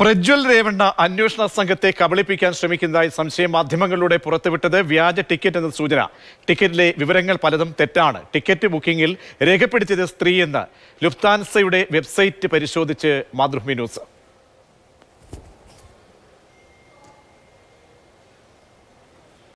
പ്രജ്വൽ രേവണ്ണ അന്വേഷണ സംഘത്തെ കബളിപ്പിക്കാൻ ശ്രമിക്കുന്നതായി സംശയം മാധ്യമങ്ങളിലൂടെ പുറത്തുവിട്ടത് വ്യാജ ടിക്കറ്റ് എന്ന സൂചന ടിക്കറ്റിലെ വിവരങ്ങൾ പലതും തെറ്റാണ് ടിക്കറ്റ് ബുക്കിംഗിൽ രേഖപ്പെടുത്തിയത് സ്ത്രീയെന്ന് ലുഫ്താൻസയുടെ വെബ്സൈറ്റ് പരിശോധിച്ച് മാതൃഭൂമി ന്യൂസ്